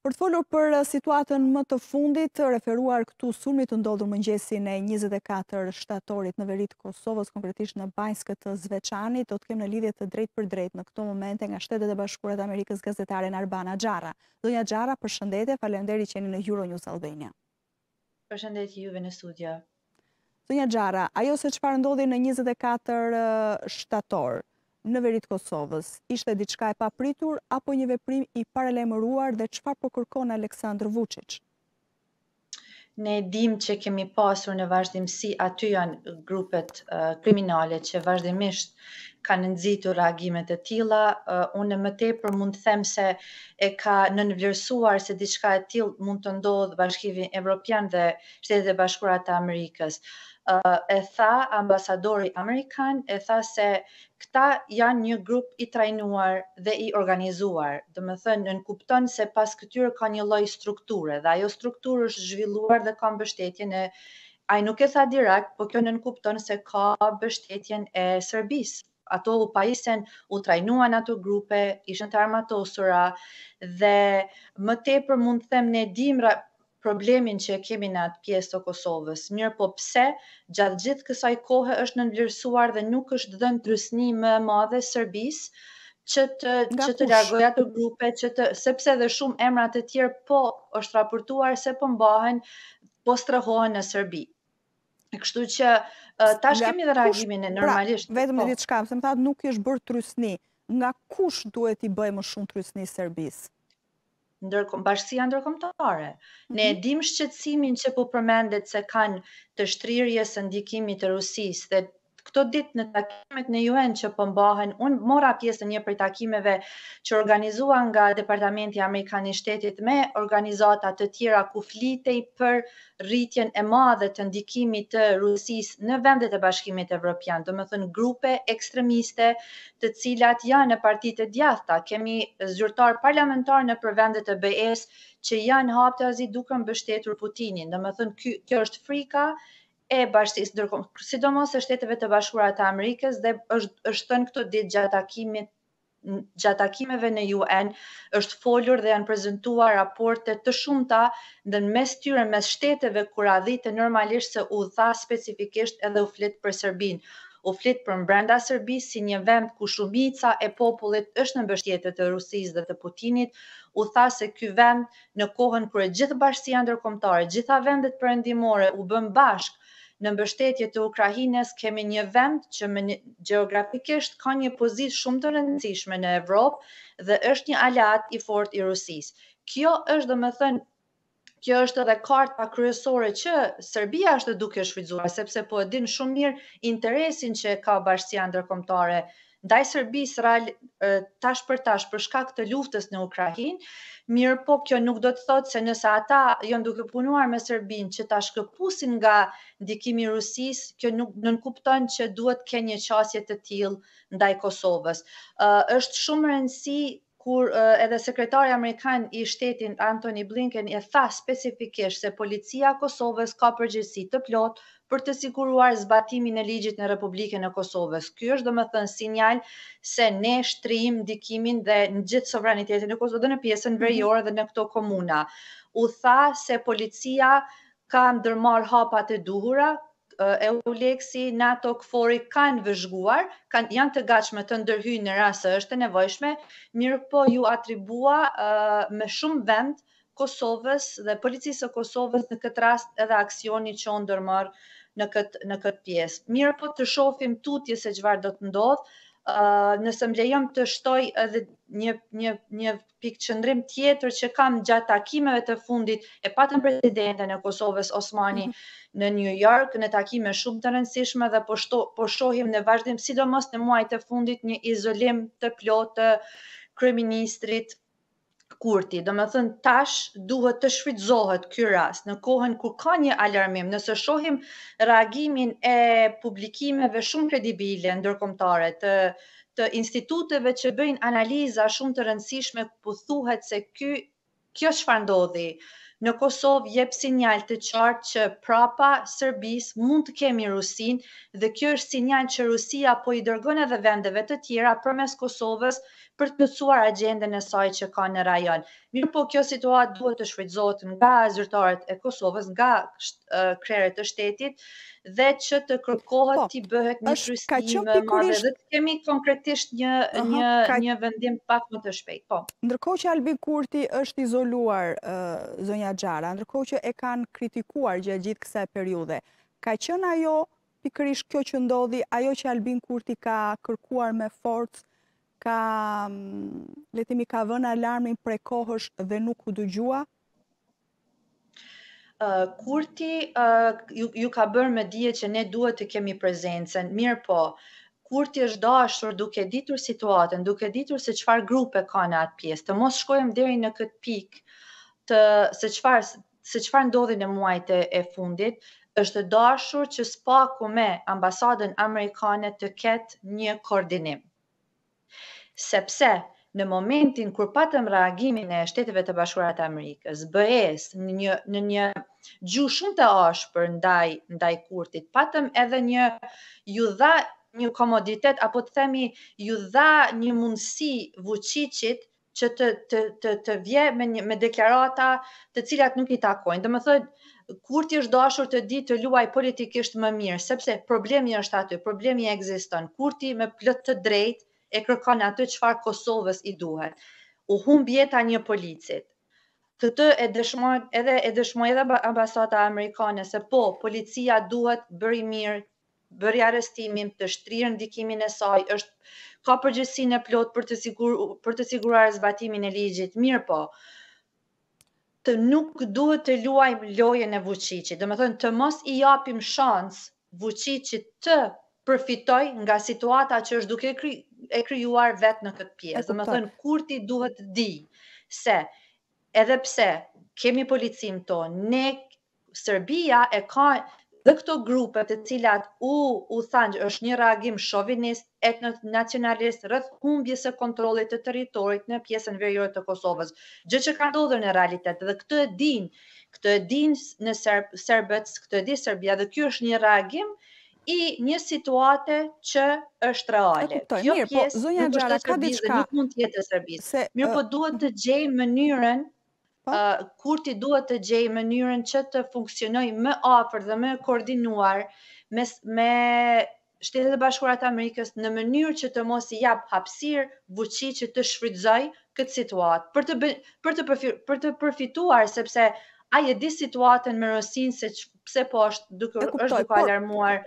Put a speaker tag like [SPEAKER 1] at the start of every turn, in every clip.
[SPEAKER 1] Për të folur për eh, situatën më të fundit, referuar këtu surmit të ndodhur mëngjesin e 24 shtatorit në veritë Kosovës, konkretisht në Bajskët këtë Zveçanit, do të kemë në lidhjet të drejt për drejt në këto momente nga shtetet e bashkurat Amerikës gazetare në Arbana Gjara. Dhoja Gjara, për shëndete, falenderi qeni në Euro News Albania.
[SPEAKER 2] Për shëndete juve në studia.
[SPEAKER 1] Dhoja Gjara, ajo se që parë ndodhi në 24 eh, shtatorë, në verit Kosovës, ishte diçka e papritur, apo një veprim i paralemëruar dhe qëpar po kërkon Aleksandr Vucic?
[SPEAKER 2] Ne dim që kemi pasur në vazhdimësi, aty janë grupet kriminale që vazhdimisht kanë nëzitu reagimet e tila, unë më tepër për mund të them se e ka nënvjërsuar se diçka e til mund të ndodhë bashkivin Evropian dhe shtetet e bashkurat e Amerikës. E tha ambasadori Amerikan, e tha se këta janë një grup i trajnuar dhe i organizuar, dhe më thënë në kupton se pas këtyre ka një loj strukture dhe ajo strukturë është zhvilluar dhe ka mbështetjen e, ajë nuk e tha direkt, po kjo në kupton se ka mbështetjen e sërbis. Ato u pajisen, u trajnuan ato grupe, ishën të armatosura dhe më tepër mund të them në dimra, problemin që kemi në atë pjesë të Kosovës. Mirë po pse gjatë gjithë kësaj kohë është nënvlerësuar dhe nuk është dhënë trysni më madhe Serbisë që të Nga që të largoj ato grupe që të sepse dhe shumë emra të tjerë po është raportuar se po mbahen po strehohen në Serbi.
[SPEAKER 1] Kështu që tash kemi dhe reagimin e pra, normalisht. Pra, vetëm po. diçka, them thatë nuk është bërë trysni. Nga kush duhet i bëjmë më shumë trysni Serbisë?
[SPEAKER 2] ndërko, bashkësia ndërkomtare. Mm -hmm. Ne mhm. dim shqetsimin që po përmendet se kanë të shtrirjes e ndikimit të Rusis dhe këto ditë në takimet në UN që pëmbahen, po unë mora pjesë një për takimeve që organizua nga Departamenti Amerikan i Shtetit me organizatat të tjera ku flitej për rritjen e madhe të ndikimit të Rusis në vendet e bashkimit e Evropian, do më thënë grupe ekstremiste të cilat janë në partit e djathta. Kemi zyrtar parlamentar në për vendet e BES që janë hapë të azi duke në bështetur Putinin, do më thënë kjo është frika, e bashkisë ndërkombëtare. Sidomos e Shteteve të Bashkuara të Amerikës dhe është është thënë këto ditë gjatë takimit gjatë takimeve në UN është folur dhe janë prezantuar raporte të shumta dhe në mes tyre mes shteteve ku radhite normalisht se u dha specifikisht edhe u flet për Serbin. U flet për mbrenda Serbisë si një vend ku shumica e popullit është në mbështetje të Rusisë dhe të Putinit, u tha se ky vend në kohën kur e gjithë bashkia ndërkombëtare, gjitha vendet perëndimore u bën bashk në mbështetje të Ukrainës kemi një vend që me një, geografikisht ka një pozit shumë të rëndësishme në Evropë dhe është një alat i fort i Rusis. Kjo është dhe me thënë, kjo është edhe karta kryesore që Serbia është duke shfrytzuar sepse po e din shumë mirë interesin që ka bashkësia ndërkombëtare ndaj Serbisë real tash për tash për shkak të luftës në Ukrainë, mirë po kjo nuk do të thotë se nëse ata janë duke punuar me Serbin që ta shkëpusin nga ndikimi i Rusisë, kjo nuk nën kupton që duhet të kenë një qasje të tillë ndaj Kosovës. uh, është shumë rëndësi kur uh, edhe sekretari amerikan i shtetit Anthony Blinken e tha specifikisht se policia e Kosovës ka përgjegjësi të plotë për të siguruar zbatimin e ligjit në Republikën e Kosovës. Ky është domethën sinjal se ne shtrim ndikimin dhe në gjithë sovranitetin e Kosovës dhe në pjesën mhm. verjore dhe në këto komuna. U tha se policia ka ndërmarr hapat e duhura e Uleksi, NATO, Këfori, kanë vëzhguar, kanë, janë të gachme të ndërhyjnë në se është e nevojshme, mirë po ju atribua uh, me shumë vend Kosovës dhe policisë e Kosovës në këtë rast edhe aksioni që ndërmarë në këtë në këtë pjesë. Mirë po të shohim tutje se çfarë do të ndodh. ë uh, nëse më lejon të shtoj edhe një një një pikë qendrim tjetër që kam gjatë takimeve të fundit e patën presidentën e Kosovës Osmani mm -hmm. në New York në takime shumë të rëndësishme dhe po shto, po shohim në vazhdim sidomos në muajt e fundit një izolim të plotë kryeministrit kurti, do me thënë tash duhet të shfridzohet kjo rast, në kohën kur ka një alarmim, nëse shohim reagimin e publikimeve shumë kredibile ndërkomtare të të instituteve që bëjnë analiza shumë të rëndësishme ku thuhet se ky kjo çfarë ndodhi në Kosovë jep sinjal të qartë që prapa Sërbis mund të kemi Rusin dhe kjo është sinjal që Rusia po i dërgon edhe vendeve të tjera përmes Kosovës për të mësuar agjendën e saj që ka në rajon. Mirë po kjo situatë duhet të shfrytëzohet nga zyrtarët e Kosovës, nga krerët e shtetit dhe që të kërkohet po, t'i bëhet një frystim më pikurisht... dhe të kemi konkretisht një uh -huh, një ka... një vendim pak më të shpejtë. Po.
[SPEAKER 1] Ndërkohë që Albi Kurti është izoluar uh, zonja Xhara, ndërkohë që e kanë kritikuar gjatë gjithë kësaj periudhe, ka qenë ajo pikërisht kjo që ndodhi, ajo që Albin Kurti ka kërkuar me forcë ka, mm, letimi, ka vënë alarmin pre kohësh dhe nuk u dëgjua? kurti ju, ka bërë
[SPEAKER 2] me dje që ne duhet të kemi prezencen, mirë po, kurti është dashur duke ditur situatën, duke ditur se qëfar grupe ka në atë pjesë, të mos shkojmë deri në këtë pikë, të, se qëfar, se qëfar ndodhi në muajt e, fundit, është dashur që spaku me ambasadën amerikane të ketë një koordinim sepse në momentin kur patëm reagimin e shteteve të bashkurat e Amerikës, bëhes në një, në një gju shumë të ashë për ndaj, ndaj kurtit, patëm edhe një ju dha një komoditet, apo të themi ju dha një mundësi vëqicit që të, të, të, të vje me, një, me deklarata të cilat nuk i takojnë. Dhe më thëtë, kur ti është dashur të di të luaj politikisht më mirë, sepse problemi është aty, problemi e kurti kur ti me plët të drejtë, e kërkon atë çfarë Kosovës i duhet. U humb jeta një policit. Këtë e dëshmoj edhe e dëshmoj edhe ambasadata amerikane se po, policia duhet bëri mirë bëri arrestimin, të shtrirë ndikimin e saj, është ka përgjësin e plot për të, sigur, për të siguruar zbatimin e ligjit, mirë po, të nuk duhet të luajmë lojën e Vuçiçit dhe më thënë të mos i japim shansë Vuçiçit të përfitoj nga situata që është duke e krijuar vet në këtë pjesë. Do të thënë kur ti duhet të di se edhe pse kemi policim ton, ne Serbia e ka dhe këto grupe të cilat u u thanë është një reagim shovinist etnot nacionalist rreth humbjes së kontrollit të territorit në pjesën veriore të Kosovës. Gjë që ka ndodhur në realitet dhe këtë e din, këtë e din në serb, këtë e di Serbia dhe ky është një reagim i një situate që është reale. Jo po, pjesë, po, zonja Xhala ka diçka. Nuk mund të jetë në Se, Mirë uh, po duhet të gjej mënyrën uh, kur ti duhet të gjej mënyrën që të funksionoj më afër dhe më koordinuar me me Shtetet e bashkurat të Amerikës në mënyrë që të mos i jap hapsir, vuqi që të shfrytëzoj këtë situatë për të bë, për të për të përfituar sepse a je di situatën me Rosin se pse po është duke e, kuptoj, është duke po alarmuar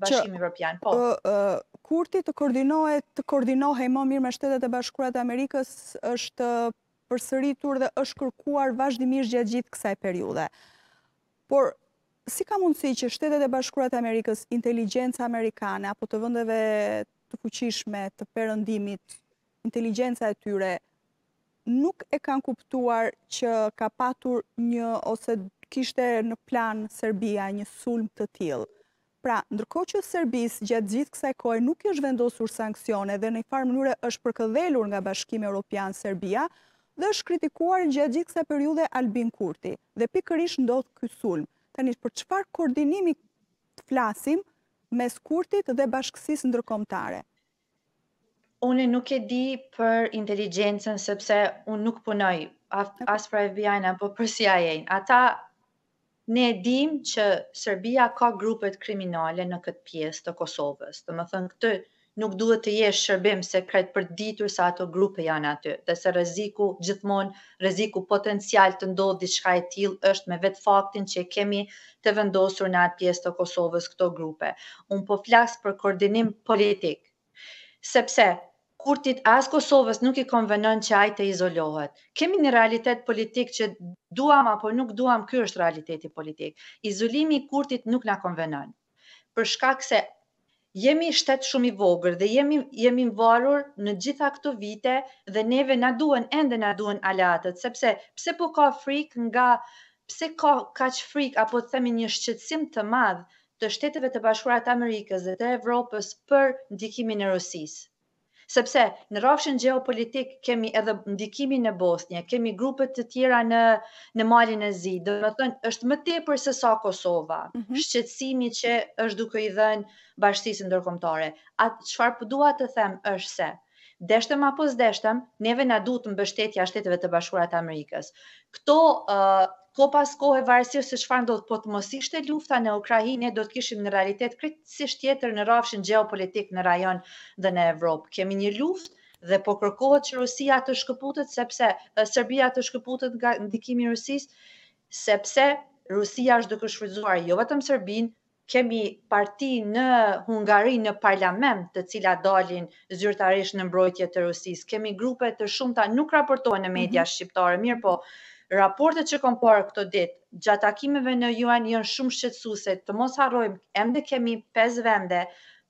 [SPEAKER 2] Bashkimi Evropian. Po. Ë
[SPEAKER 1] kurti të koordinohet, të koordinohej më mirë me Shtetet e Bashkuara të Amerikës është përsëritur dhe është kërkuar vazhdimisht gjatë gjithë kësaj periudhe. Por si ka mundësi që Shtetet e Bashkuara të Amerikës, inteligjenca amerikane apo të vendeve të fuqishme të perëndimit, inteligjenca e tyre, nuk e kanë kuptuar që ka patur një ose kishte në plan Serbia një sulm të tjilë. Pra, ndërko që Serbis gjatë gjithë kësa e kojë nuk i është vendosur sankcione dhe në i farë mënyre është përkëdhelur nga bashkime Europian Serbia dhe është kritikuar gjatë gjithë kësa periude Albin Kurti dhe pikër ndodhë kësë sulm. Ta një për qëfar koordinimi flasim mes Kurtit dhe bashkësis ndërkomtare?
[SPEAKER 2] unë nuk e di për inteligencën sepse unë nuk punoj as për FBI-n apo për CIA-n. Ata ne dim që Serbia ka grupe kriminale në këtë pjesë të Kosovës. Domethënë këtë nuk duhet të jesh shërbim sekret për ditur sa ato grupe janë aty, dhe se rreziku gjithmonë rreziku potencial të ndodhë diçka e tillë është me vetë faktin që kemi të vendosur në atë pjesë të Kosovës këto grupe. Un po flas për koordinim politik. Sepse kurtit as Kosovës nuk i konvenon që ai të izolohet. Kemi një realitet politik që duam apo nuk duam, ky është realiteti politik. Izolimi i kurtit nuk na konvenon. Për shkak se jemi shtet shumë i vogël dhe jemi jemi varur në gjitha këto vite dhe neve na duhen ende na duhen aleatët, sepse pse po ka frik nga pse ka kaç frik apo të themi një shqetësim të madh të shteteve të bashkuara të Amerikës dhe të Evropës për ndikimin e Rusisë sepse në rrafshin gjeopolitik kemi edhe ndikimin në Bosnjë, kemi grupet të tjera në, në malin e zi, dhe më thënë, është më te për sa Kosova, mm -hmm. shqetsimi që është duke i dhenë bashkësisë ndërkomtare. Atë qëfar përdua po të them është se, deshtem apo zdeshtem, neve na du të mbështetja shtetëve të bashkurat Amerikës. Këto uh, po pas kohë e varësirë se shfarë ndodhë, po të mos e lufta në Ukrajinë, do të kishim në realitet kritë tjetër në rafshin geopolitik në rajon dhe në Evropë. Kemi një luft dhe po kërkohët që Rusia të shkëputët, sepse Serbia të shkëputët nga ndikimi Rusis, sepse Rusia është duke këshfrizuar jo vetëm Serbinë, kemi parti në Hungari në parlament të cila dalin zyrtarish në mbrojtje të Rusis, kemi grupe të shumë ta nuk raportohen në media mhm. shqiptare, mirë po raportet që kom parë këto ditë gjatakimeve takimeve në UN janë shumë shqetësuese. Të mos harrojmë, ende kemi 5 vende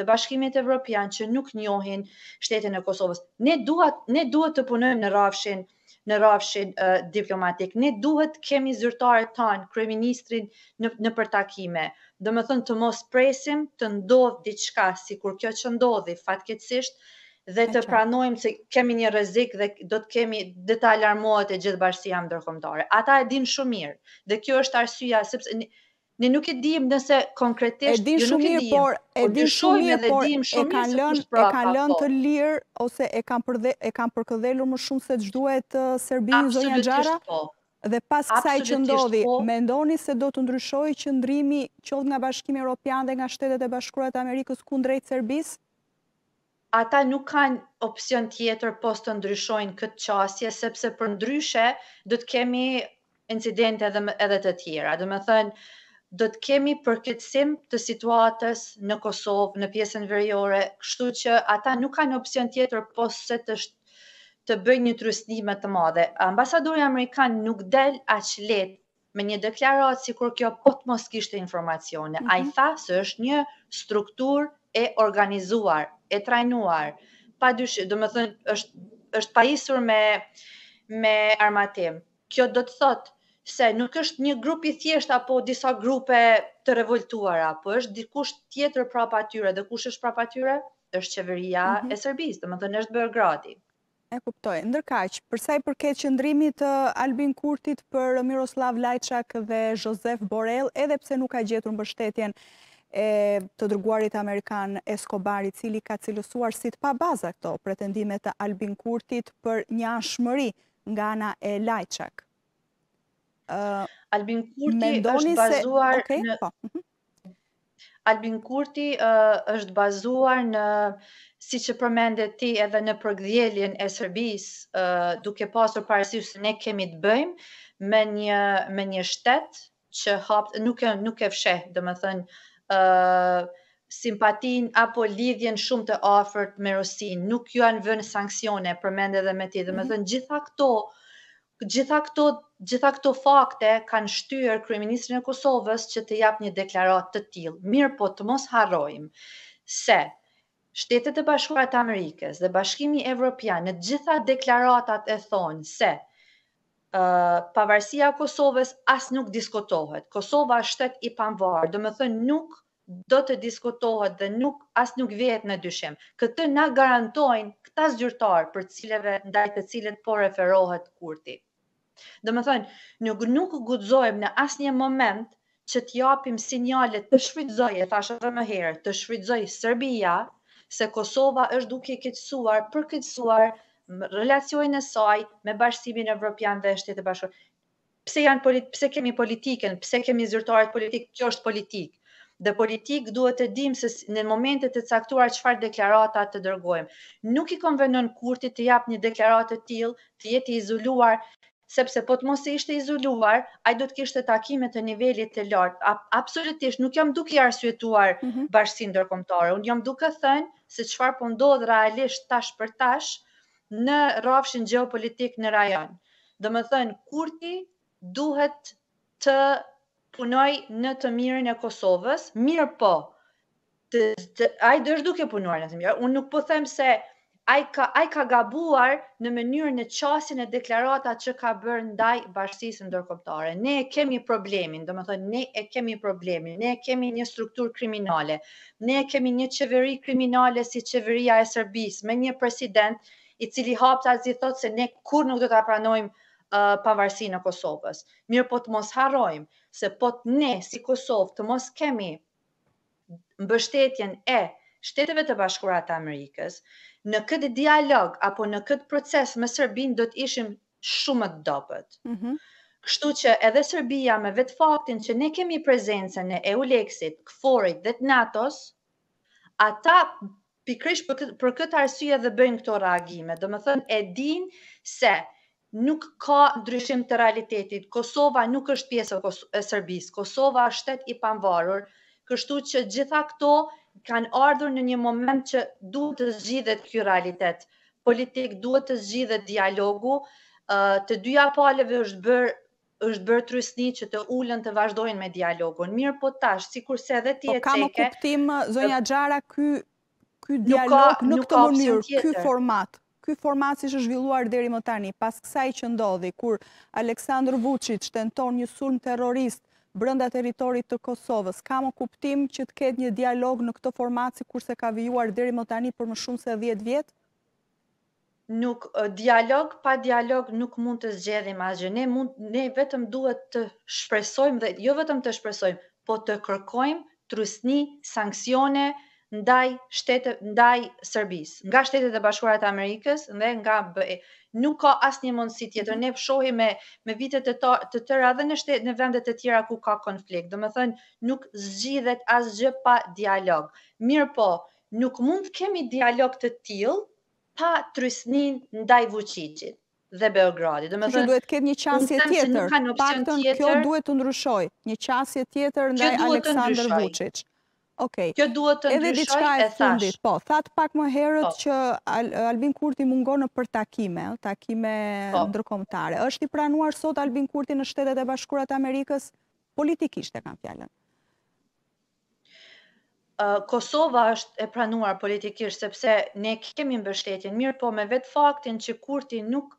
[SPEAKER 2] të Bashkimit Evropian që nuk njohin shtetin e Kosovës. Ne duhet ne duhet të punojmë në rrafshin në rrafshin uh, diplomatik. Ne duhet kemi zyrtarët tan, kryeministrin në në për takime. Do të të mos presim të ndodh diçka sikur kjo që ndodhi fatkeqësisht dhe të pranojmë se kemi një rrezik dhe do të kemi dhe të alarmohet e gjithë bashkësia ndërkombëtare. Ata e dinë shumë mirë dhe kjo është arsyeja sepse ne nuk e dim nëse konkretisht e din shumë mirë, por e dinë shumë mirë, por dim shumë e kanë lënë, e kanë lënë të
[SPEAKER 1] lirë ose e kanë përdhe e kanë përkëdhelur më shumë se ç'duhet uh, Serbinë zonja Xhara. Po. Dhe pas kësaj që ndodhi, po. mendoni se do të ndryshojë qendrimi qoftë nga Bashkimi Evropian dhe nga Shtetet e Bashkuara të Amerikës kundrejt Serbisë? ata nuk kanë
[SPEAKER 2] opsion tjetër post të ndryshojnë këtë qasje, sepse për ndryshe do të kemi incidente edhe, edhe të tjera. Dhe me thënë, do të kemi përkëtsim të situatës në Kosovë, në pjesën vërjore, kështu që ata nuk kanë opsion tjetër post se të shtë të bëjnë një trusnime të madhe. Ambasadori Amerikan nuk del aqë letë me një deklaratë si kur kjo pot mos kishte informacione. Mm -hmm. A i mhm. tha se është një struktur e organizuar, e trajnuar, pa dyshim, do më thënë, është, është pajisur me, me armatim. Kjo do të thotë se nuk është një grup i thjesht apo disa grupe të revoltuara, po është dikush tjetër prapë atyre dhe kush është prapë atyre? është qeveria mm -hmm. e Serbisë, do më thënë është Beogradi.
[SPEAKER 1] E kuptoj. Ndërkaq, për sa i përket qëndrimit të Albin Kurtit për Miroslav Lajçak dhe Josef Borell, edhe pse nuk ka gjetur mbështetjen e të drguarit Amerikan Eskobar i cili ka cilësuar si të pa baza këto pretendimet të Albin Kurtit për një ashmëri nga ana e lajqak. Albin Kurti është bazuar... Ok, po. Mhm.
[SPEAKER 2] Albin Kurti është bazuar në, si që përmende ti edhe në përgdjeljen e Sërbis, duke pasur parësiu se ne kemi të bëjmë, me një shtetë, nuk e fshe, dhe më thënë, simpatin apo lidhjen shumë të afërt me Rusin, nuk ju anë vënë sankcione, përmende dhe me ti, dhe me mhm. thënë gjitha këto, gjitha këto, gjitha këto fakte kanë shtyër Kryeministrin e Kosovës që të japë një deklarat të tilë, mirë po të mos harrojmë, se shtetet e të Amerikës dhe bashkimi Evropian në gjitha deklaratat e thonë se pavarësia Kosovës as nuk diskutohet. Kosova është shtet i pamvarë, do më thënë nuk do të diskutohet dhe nuk as nuk vjet në dyshim. Këtë na garantojnë këta zgjyrtar për cileve ndaj të cilët po referohet kurti. Do më thënë, nuk nuk guxojmë në asnjë moment që t'japim japim sinjale të shfrytëzoje, thashë edhe më herë, të shfridzojë Serbia se Kosova është duke keqësuar, përkeqësuar relacionin e saj me bashkimin evropian dhe shtetet e bashkuara. Pse janë pse kemi politikën, pse kemi zyrtarët politik, që është politik. Dhe politik duhet të dim se në momentet e caktuara çfarë deklarata të dërgojmë. Nuk i konvenon kurtit të japë një deklaratë të tillë, të jetë izoluar, sepse po të mos e ishte izoluar, ai do të kishte takime të nivelit të lartë. Absolutisht nuk jam duke i arsyetuar mm -hmm. bashkësinë jam duke thënë se çfarë po ndodh realisht tash për tash, në rafshin geopolitik në rajon. Dhe më thënë, kurti duhet të punoj në të mirën e Kosovës, mirë po, të, të, ai dhe duke punuar në të mirë, unë nuk po them se ai ka, ai ka gabuar në mënyrë në qasin e deklarata që ka bërë ndaj bashkësisë ndërkoptare. Ne e kemi problemin, dhe më thënë, ne e kemi problemin, ne e kemi një struktur kriminale, ne e kemi një qeveri kriminale si qeveria e Serbis, me një president i cili hap të azi thot se ne kur nuk do ta pranojmë uh, pavarësi në Kosovës. Mirë po të mos harojmë se po të ne si Kosovë të mos kemi mbështetjen e shteteve të bashkuara të Amerikës, në këtë dialog apo në këtë proces me Serbinë do të ishim shumë të dopët. Mm Kështu që edhe Serbia me vetë faktin që ne kemi prezencën e EU-Lexit, Këforit dhe të NATO-s, ata pikrish për, për këtë arsye dhe bëjnë këto reagime. Dhe më thënë e din se nuk ka ndryshim të realitetit. Kosova nuk është pjesë e Serbisë. Kosova është shtet i pavarur, kështu që gjitha këto kanë ardhur në një moment që duhet të zgjidhet ky realitet. Politik duhet të zgjidhet dialogu. të dyja palëve është bërë është bërë trysni që të ullën të vazhdojnë me dialogun. Mirë po tash, si kurse edhe ti po e po, Po kam kuptim, zonja
[SPEAKER 1] Gjara, ky ky dialog në këtë mënyrë, ky format, ky format si është zhvilluar deri më tani, pas kësaj që ndodhi kur Aleksandr Vučić tenton një sulm terrorist brenda territorit të Kosovës, ka më kuptim që të ketë një dialog në këtë format si kurse ka vijuar deri më tani për më shumë se 10 vjet? Nuk dialog, pa dialog nuk mund të zgjedhim asgjë. Ne mund ne
[SPEAKER 2] vetëm duhet të shpresojmë dhe jo vetëm të shpresojmë, po të kërkojmë trusni, sankcione, ndaj shtete ndaj Serbis, nga shtetet e bashkuara të Amerikës dhe nga nuk ka asnjë mundësi tjetër. Mhm. Ne shohim me me vitet të to, të tëra edhe në shtet në vende të tjera ku ka konflikt. Domethënë nuk zgjidhet asgjë pa dialog. Mirë po, nuk mund të kemi dialog të tillë pa trysnin ndaj Vučićit dhe Beogradit. Domethënë duhet të ketë një qasje tjetër.
[SPEAKER 1] Paktën kjo duhet të ndryshoj, një qasje tjetër ndaj Aleksandr Vučić. Okej. Kjo duhet të ndryshoj e thash. diçka fundit, po, that pak më herët po. që Albin Kurti mungon në për takime, takime po. ndërkombëtare. Është i pranuar sot Albin Kurti në Shtetet e Bashkuara të Amerikës politikisht e kanë fjalën.
[SPEAKER 2] Kosova është e pranuar politikisht sepse ne kemi mbështetjen, mirë po me vetë faktin që Kurti nuk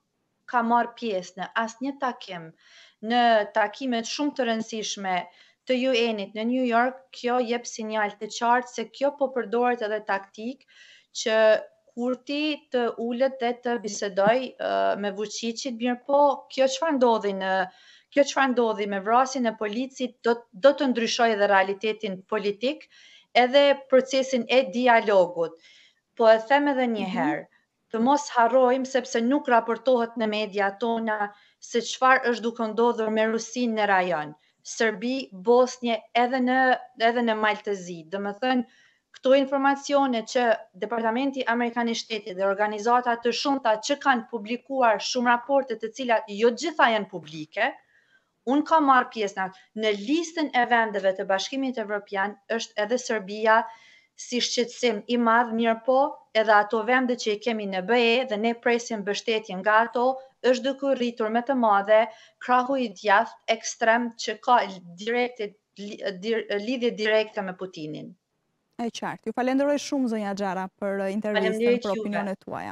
[SPEAKER 2] ka marrë pjesë në asnjë takim, në takimet shumë të rëndësishme të UN-it në New York, kjo jep sinjal të qartë se kjo po përdoret edhe taktik që kurti të ullet dhe të bisedoj me vëqicit, mirë po, kjo që fa ndodhi në kjo që fa ndodhi me vrasin e policit do, të ndryshoj edhe realitetin politik edhe procesin e dialogut. Po e them edhe njëherë, mhm. të mos harrojmë sepse nuk raportohet në media tona se qëfar është duke ndodhur me rusin në rajonë Serbi, Bosnje, edhe në, edhe në Maltezi. Dhe më thënë, këto informacione që Departamenti i Shtetit dhe organizata të shumëta që kanë publikuar shumë raporte të cilat jo gjitha janë publike, unë ka marrë pjesë në listën e vendeve të bashkimit Evropian është edhe Serbia si shqetsim i madh, mirë po, edhe ato vende që i kemi në BE dhe ne presim bështetjen nga ato është duke rritur me të madhe krahu i djathtë ekstrem që ka direkte lidhje direkte me Putinin.
[SPEAKER 1] E qartë. Ju falenderoj shumë zonja Xhara për eh, intervistën për opinionet tuaja.